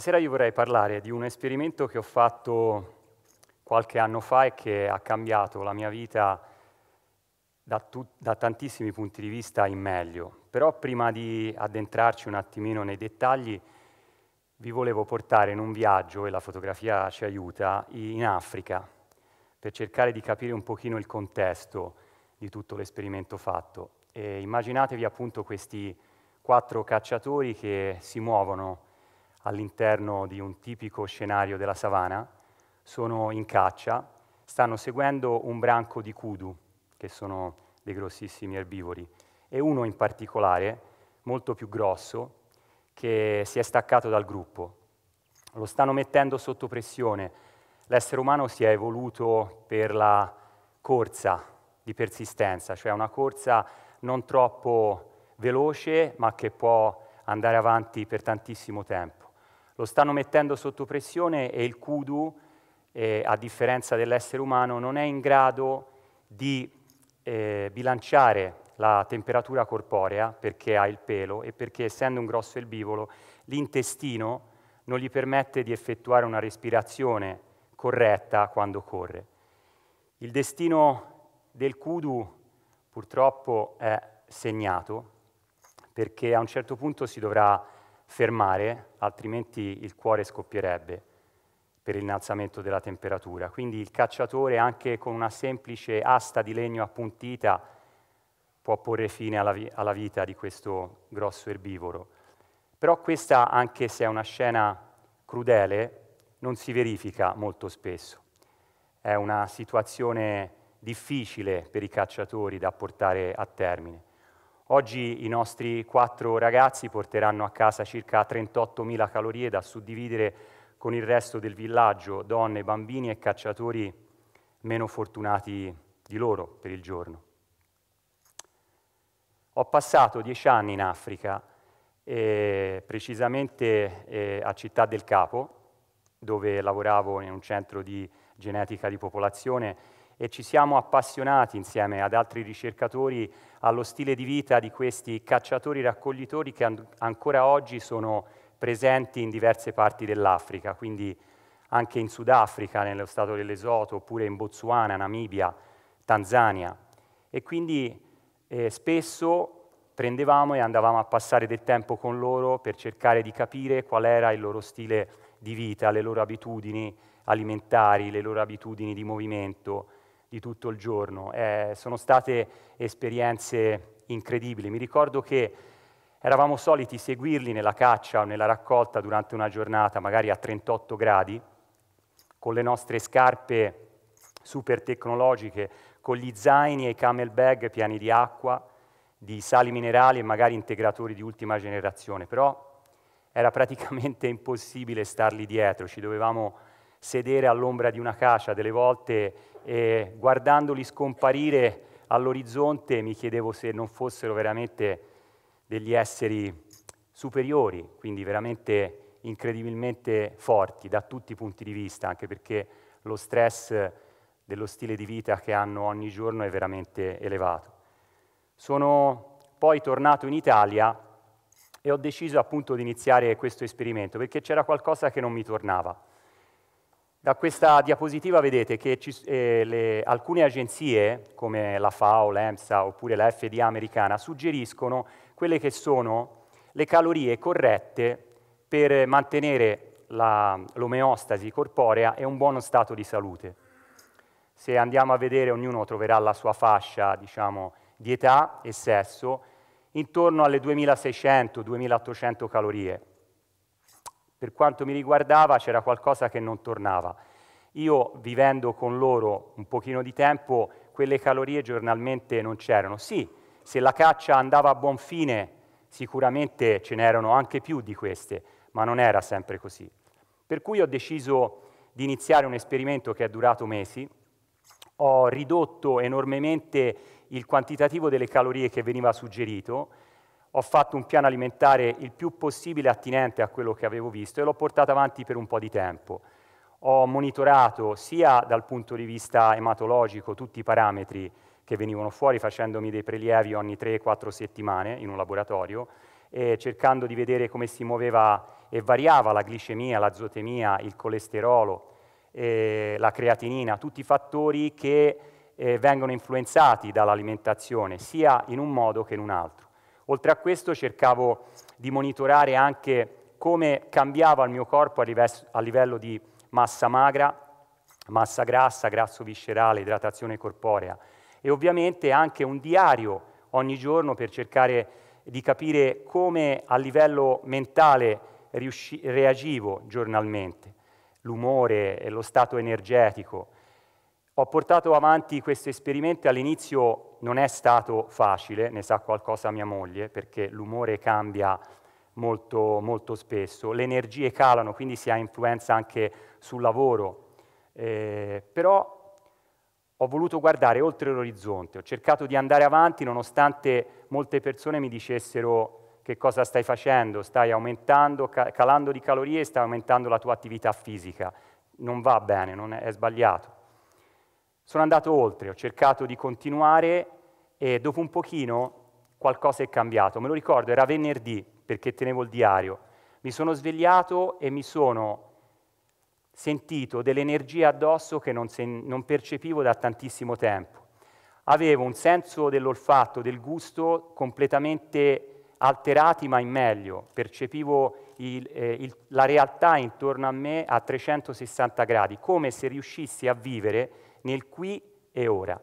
Stasera io vorrei parlare di un esperimento che ho fatto qualche anno fa e che ha cambiato la mia vita da, da, tantissimi punti di vista in meglio. Però prima di addentrarci un attimino nei dettagli, vi volevo portare in un viaggio, e la fotografia ci aiuta, in Africa, per cercare di capire un pochino il contesto di tutto l'esperimento fatto. E immaginatevi appunto questi quattro cacciatori che si muovono all'interno di un tipico scenario della savana, sono in caccia, stanno seguendo un branco di kudu, che sono dei grossissimi erbivori, e uno in particolare, molto più grosso, che si è staccato dal gruppo. Lo stanno mettendo sotto pressione. L'essere umano si è evoluto per la corsa di persistenza, cioè una corsa non troppo veloce, ma che può andare avanti per tantissimo tempo. Lo stanno mettendo sotto pressione e il kudu, eh, a differenza dell'essere umano, non è in grado di eh, bilanciare la temperatura corporea perché ha il pelo e perché essendo un grosso elbivolo l'intestino non gli permette di effettuare una respirazione corretta quando corre. Il destino del kudu purtroppo è segnato perché a un certo punto si dovrà fermare, altrimenti il cuore scoppierebbe per l'innalzamento della temperatura. Quindi il cacciatore, anche con una semplice asta di legno appuntita, può porre fine alla, vi- alla vita di questo grosso erbivoro. Però questa, anche se è una scena crudele, non si verifica molto spesso. È una situazione difficile per i cacciatori da portare a termine. Oggi i nostri quattro ragazzi porteranno a casa circa 38.000 calorie da suddividere con il resto del villaggio, donne, bambini e cacciatori meno fortunati di loro per il giorno. Ho passato dieci anni in Africa, eh, precisamente eh, a Città del Capo, dove lavoravo in un centro di genetica di popolazione e ci siamo appassionati insieme ad altri ricercatori allo stile di vita di questi cacciatori-raccoglitori che an- ancora oggi sono presenti in diverse parti dell'Africa, quindi anche in Sudafrica, nello stato dell'Esoto, oppure in Botswana, Namibia, Tanzania. E quindi eh, spesso prendevamo e andavamo a passare del tempo con loro per cercare di capire qual era il loro stile di vita, le loro abitudini alimentari, le loro abitudini di movimento, di tutto il giorno. Eh, sono state esperienze incredibili. Mi ricordo che eravamo soliti seguirli nella caccia o nella raccolta durante una giornata, magari a 38 gradi, con le nostre scarpe super tecnologiche, con gli zaini e i camel bag pieni di acqua, di sali minerali e magari integratori di ultima generazione. Però era praticamente impossibile starli dietro, ci dovevamo sedere all'ombra di una caccia delle volte e guardandoli scomparire all'orizzonte mi chiedevo se non fossero veramente degli esseri superiori, quindi veramente incredibilmente forti da tutti i punti di vista, anche perché lo stress dello stile di vita che hanno ogni giorno è veramente elevato. Sono poi tornato in Italia e ho deciso appunto di iniziare questo esperimento perché c'era qualcosa che non mi tornava. Da questa diapositiva vedete che ci, eh, le, alcune agenzie, come la FAO, l'EMSA oppure la FDA americana, suggeriscono quelle che sono le calorie corrette per mantenere l'omeostasi corporea e un buono stato di salute. Se andiamo a vedere, ognuno troverà la sua fascia diciamo, di età e sesso, intorno alle 2600-2800 calorie. Per quanto mi riguardava c'era qualcosa che non tornava. Io vivendo con loro un pochino di tempo, quelle calorie giornalmente non c'erano. Sì, se la caccia andava a buon fine, sicuramente ce n'erano anche più di queste, ma non era sempre così. Per cui ho deciso di iniziare un esperimento che è durato mesi, ho ridotto enormemente il quantitativo delle calorie che veniva suggerito ho fatto un piano alimentare il più possibile attinente a quello che avevo visto e l'ho portato avanti per un po' di tempo. Ho monitorato sia dal punto di vista ematologico tutti i parametri che venivano fuori facendomi dei prelievi ogni 3-4 settimane in un laboratorio e cercando di vedere come si muoveva e variava la glicemia, la l'azotemia, il colesterolo, eh, la creatinina, tutti i fattori che eh, vengono influenzati dall'alimentazione sia in un modo che in un altro. Oltre a questo cercavo di monitorare anche come cambiava il mio corpo a livello di massa magra, massa grassa, grasso viscerale, idratazione corporea e ovviamente anche un diario ogni giorno per cercare di capire come a livello mentale reagivo giornalmente, l'umore, lo stato energetico, ho portato avanti questo esperimento all'inizio non è stato facile, ne sa qualcosa mia moglie, perché l'umore cambia molto, molto spesso, le energie calano, quindi si ha influenza anche sul lavoro, eh, però ho voluto guardare oltre l'orizzonte, ho cercato di andare avanti nonostante molte persone mi dicessero che cosa stai facendo, stai aumentando, calando di calorie, stai aumentando la tua attività fisica, non va bene, non è, è sbagliato. Sono andato oltre, ho cercato di continuare e dopo un pochino qualcosa è cambiato. Me lo ricordo, era venerdì perché tenevo il diario. Mi sono svegliato e mi sono sentito dell'energia addosso che non, sen- non percepivo da tantissimo tempo. Avevo un senso dell'olfatto, del gusto completamente alterati ma in meglio, percepivo il, eh, il, la realtà intorno a me a 360 gradi, come se riuscissi a vivere nel qui e ora.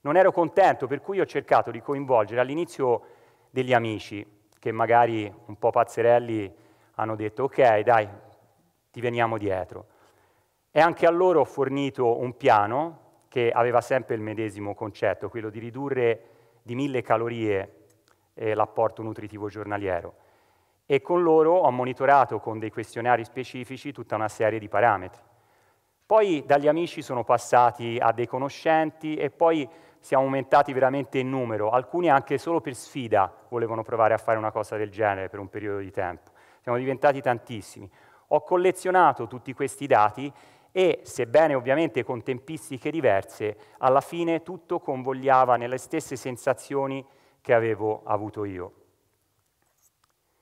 Non ero contento, per cui ho cercato di coinvolgere all'inizio degli amici, che magari un po' pazzerelli hanno detto ok, dai, ti veniamo dietro. E anche a loro ho fornito un piano che aveva sempre il medesimo concetto, quello di ridurre di mille calorie eh, l'apporto nutritivo giornaliero. E con loro ho monitorato con dei questionari specifici tutta una serie di parametri. Poi dagli amici sono passati a dei conoscenti e poi siamo aumentati veramente in numero. Alcuni anche solo per sfida volevano provare a fare una cosa del genere per un periodo di tempo. Siamo diventati tantissimi. Ho collezionato tutti questi dati e, sebbene ovviamente con tempistiche diverse, alla fine tutto convogliava nelle stesse sensazioni che avevo avuto io.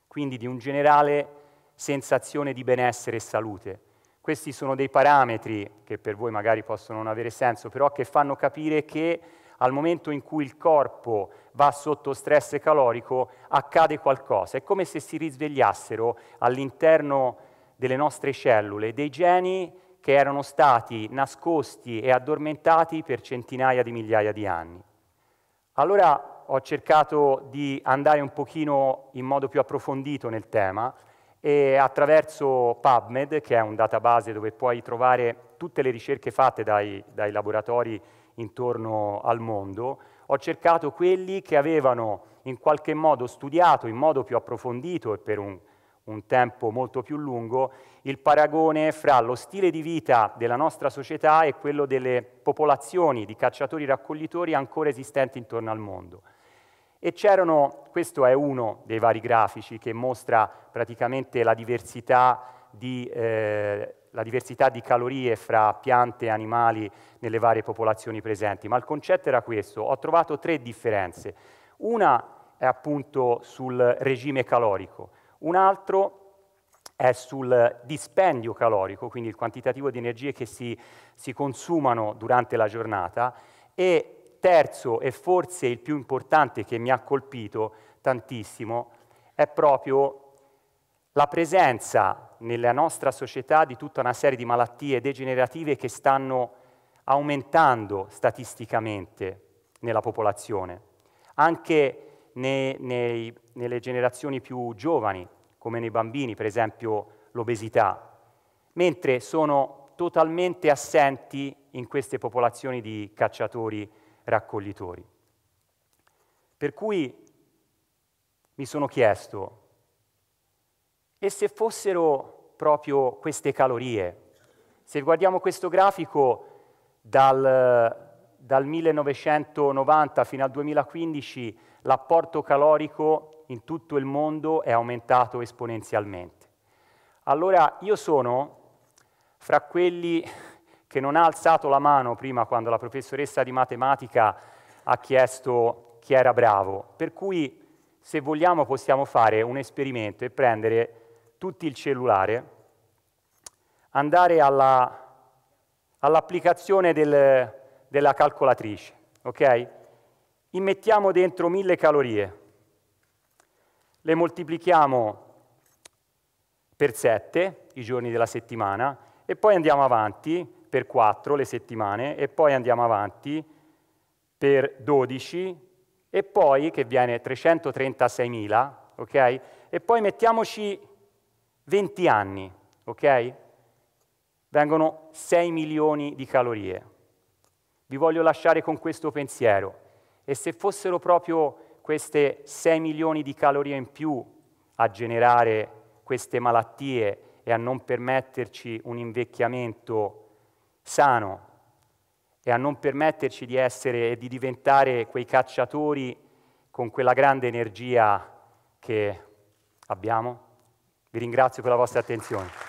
Quindi di un generale sensazione di benessere e salute, questi sono dei parametri che per voi magari possono non avere senso, però che fanno capire che al momento in cui il corpo va sotto stress calorico accade qualcosa. È come se si risvegliassero all'interno delle nostre cellule dei geni che erano stati nascosti e addormentati per centinaia di migliaia di anni. Allora ho cercato di andare un pochino in modo più approfondito nel tema e attraverso PubMed, che è un database dove puoi trovare tutte le ricerche fatte dai, dai laboratori intorno al mondo, ho cercato quelli che avevano in qualche modo studiato in modo più approfondito e per un, un tempo molto più lungo il paragone fra lo stile di vita della nostra società e quello delle popolazioni di cacciatori-raccoglitori ancora esistenti intorno al mondo. E c'erano, questo è uno dei vari grafici che mostra praticamente la diversità di, eh, la diversità di calorie fra piante e animali nelle varie popolazioni presenti, ma il concetto era questo. Ho trovato tre differenze. Una è appunto sul regime calorico, un altro è sul dispendio calorico, quindi il quantitativo di energie che si, si consumano durante la giornata, e terzo e forse il più importante che mi ha colpito tantissimo è proprio la presenza nella nostra società di tutta una serie di malattie degenerative che stanno aumentando statisticamente nella popolazione, anche nei, nei, nelle generazioni più giovani, come nei bambini, per esempio l'obesità, mentre sono totalmente assenti in queste popolazioni di cacciatori raccoglitori. Per cui mi sono chiesto, e se fossero proprio queste calorie? Se guardiamo questo grafico dal, dal 1990 fino al 2015, l'apporto calorico in tutto il mondo è aumentato esponenzialmente. Allora io sono fra quelli che non ha alzato la mano prima quando la professoressa di matematica ha chiesto chi era bravo. Per cui, se vogliamo, possiamo fare un esperimento e prendere tutti il cellulare, andare alla, all'applicazione del, della calcolatrice, ok? Immettiamo dentro mille calorie, le moltiplichiamo per 7 i giorni della settimana e poi andiamo avanti, per 4 le settimane e poi andiamo avanti per 12 e poi che viene 336.000, ok? E poi mettiamoci 20 anni, ok? Vengono 6 milioni di calorie. Vi voglio lasciare con questo pensiero. E se fossero proprio queste 6 milioni di calorie in più a generare queste malattie e a non permetterci un invecchiamento sano e a non permetterci di essere e di diventare quei cacciatori con quella grande energia che abbiamo. Vi ringrazio per la vostra attenzione.